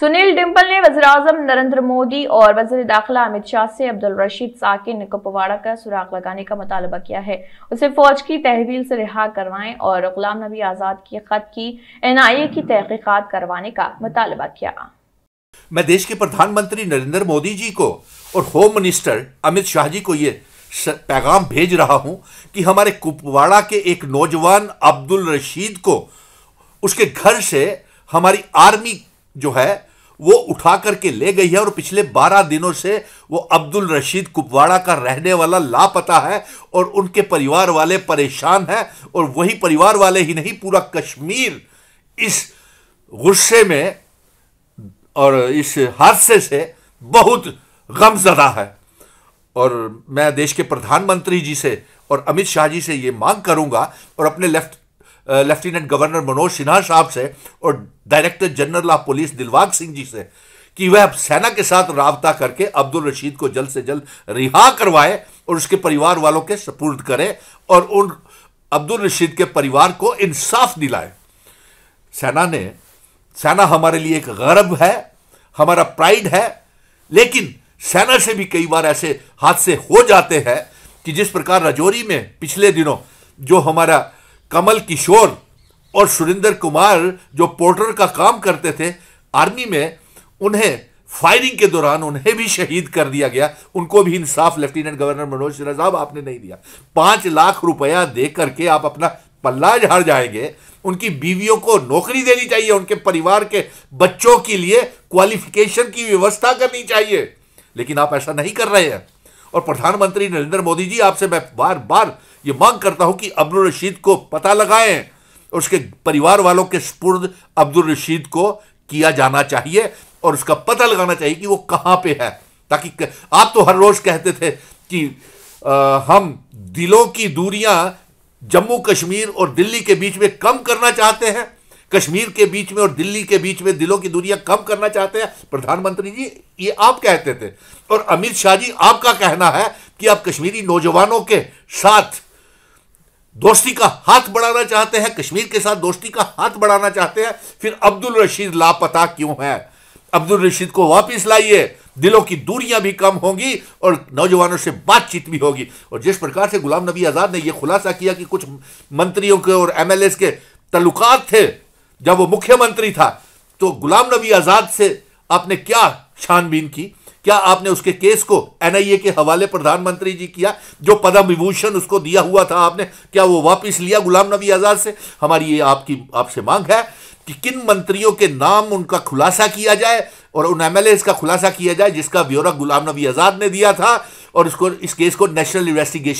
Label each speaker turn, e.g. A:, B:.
A: सुनील डिम्पल ने वजराजम नरेंद्र मोदी और वजर दाखिला अमित शाह से अब्दुल रशीद साकिन कुपवाड़ा का सुराग लगाने का मुतालबा किया है उसे फौज की तहवील से रिहा करवाएं और गुलाम नबी आज़ाद की खत की ए की तहकीकत करवाने का मुतालबा किया मैं देश के प्रधानमंत्री नरेंद्र मोदी जी को और होम मिनिस्टर अमित शाह जी को ये पैगाम भेज रहा हूँ कि हमारे कुपवाड़ा के एक नौजवान अब्दुल रशीद को उसके घर से हमारी आर्मी जो है वो उठा करके ले गई है और पिछले बारह दिनों से वो अब्दुल रशीद कुपवाड़ा का रहने वाला लापता है और उनके परिवार वाले परेशान हैं और वही परिवार वाले ही नहीं पूरा कश्मीर इस गुस्से में और इस हादसे से बहुत गमजदा है और मैं देश के प्रधानमंत्री जी से और अमित शाह जी से ये मांग करूंगा और अपने left lieutenant governor Manoj Sinha साहब से और director general of police Dilbag Singh ji से कि वह सेना के साथ रबता करके अब्दुल रशीद को जल्द से जल्द रिहा करवाए और उसके परिवार वालों के सपोर्ट करें और उन अब्दुल रशीद के परिवार को इंसाफ दिलाए सेना ने सेना हमारे लिए एक गर्व है हमारा प्राइड है लेकिन सेना से भी कई बार ऐसे हादसे हो जाते हैं कि जिस प्रकार राजौरी में पिछले दिनों जो हमारा कमल किशोर और सुरेंद्र कुमार जो पोर्टर का काम करते थे आर्मी में उन्हें फायरिंग के दौरान उन्हें भी शहीद कर दिया गया उनको भी इंसाफ लेफ्टिनेंट गवर्नर मनोज सिन्हा साहब आपने नहीं दिया पांच लाख रुपया दे करके आप अपना पल्ला झाड़ जाएंगे उनकी बीवियों को नौकरी देनी चाहिए उनके परिवार के बच्चों के लिए क्वालिफिकेशन की व्यवस्था करनी चाहिए लेकिन आप ऐसा नहीं कर रहे हैं और प्रधानमंत्री नरेंद्र मोदी जी आपसे मैं बार बार ये मांग करता हूँ कि अब्दुल रशीद को पता लगाएं और उसके परिवार वालों के स्पुर्द अब्दुल रशीद को किया जाना चाहिए और उसका पता लगाना चाहिए कि वो कहाँ पे है ताकि आप तो हर रोज कहते थे कि आ, हम दिलों की दूरियां जम्मू कश्मीर और दिल्ली के बीच में कम करना चाहते हैं कश्मीर के बीच में और दिल्ली के बीच में दिलों की दूरियां कम करना चाहते हैं प्रधानमंत्री जी ये आप कहते थे और अमित शाह जी आपका कहना है कि आप कश्मीरी नौजवानों के साथ दोस्ती का हाथ बढ़ाना चाहते हैं कश्मीर के साथ दोस्ती का हाथ बढ़ाना चाहते हैं फिर अब्दुल रशीद लापता क्यों है अब्दुल रशीद को वापस लाइए दिलों की दूरियां भी कम होंगी और नौजवानों से बातचीत भी होगी और जिस प्रकार से गुलाम नबी आज़ाद ने यह खुलासा किया कि कुछ मंत्रियों के और एमएलए के तलुकात थे जब वो मुख्यमंत्री था तो गुलाम नबी आज़ाद से आपने क्या छानबीन की क्या आपने उसके केस को एनआईए के हवाले प्रधानमंत्री जी किया जो पद्म विभूषण उसको दिया हुआ था आपने क्या वो वापस लिया गुलाम नबी आज़ाद से हमारी ये आपकी आपसे मांग है कि किन मंत्रियों के नाम उनका खुलासा किया जाए और उन एम का खुलासा किया जाए जिसका ब्यौरा गुलाम नबी आज़ाद ने दिया था और इसको इस केस को नेशनल इन्वेस्टिगेशन